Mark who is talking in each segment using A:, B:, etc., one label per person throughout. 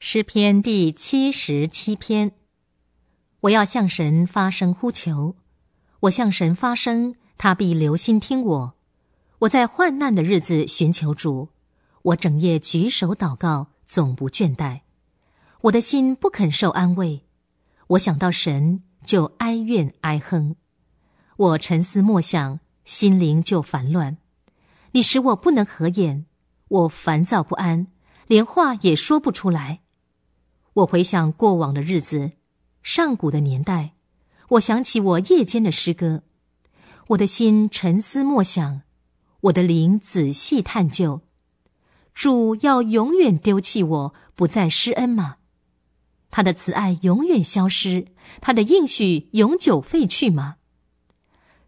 A: 诗篇第七十七篇，我要向神发声呼求，我向神发声，他必留心听我。我在患难的日子寻求主，我整夜举手祷告，总不倦怠。我的心不肯受安慰，我想到神就哀怨哀哼。我沉思默想，心灵就烦乱。你使我不能合眼，我烦躁不安，连话也说不出来。我回想过往的日子，上古的年代，我想起我夜间的诗歌，我的心沉思默想，我的灵仔细探究。主要永远丢弃我，不再施恩吗？他的慈爱永远消失，他的应许永久废去吗？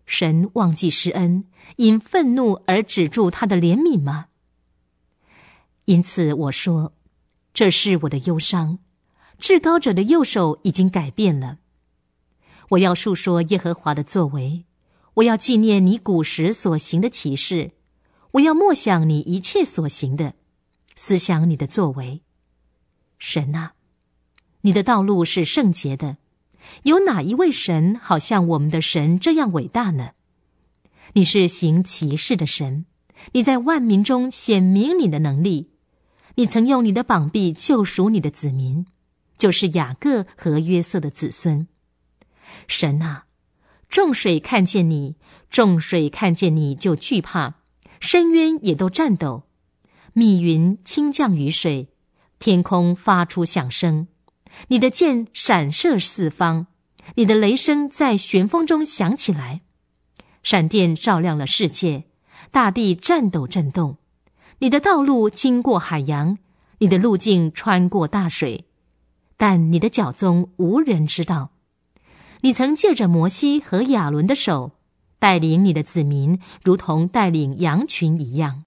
A: 神忘记施恩，因愤怒而止住他的怜悯吗？因此我说，这是我的忧伤。至高者的右手已经改变了。我要述说耶和华的作为，我要纪念你古时所行的奇事，我要默想你一切所行的，思想你的作为。神啊，你的道路是圣洁的，有哪一位神好像我们的神这样伟大呢？你是行奇事的神，你在万民中显明你的能力，你曾用你的膀臂救赎你的子民。就是雅各和约瑟的子孙。神啊，众水看见你，众水看见你就惧怕；深渊也都颤抖。密云倾降雨水，天空发出响声。你的箭闪射四方，你的雷声在旋风中响起来。闪电照亮了世界，大地颤抖震动。你的道路经过海洋，你的路径穿过大水。但你的脚踪无人知道，你曾借着摩西和亚伦的手，带领你的子民，如同带领羊群一样。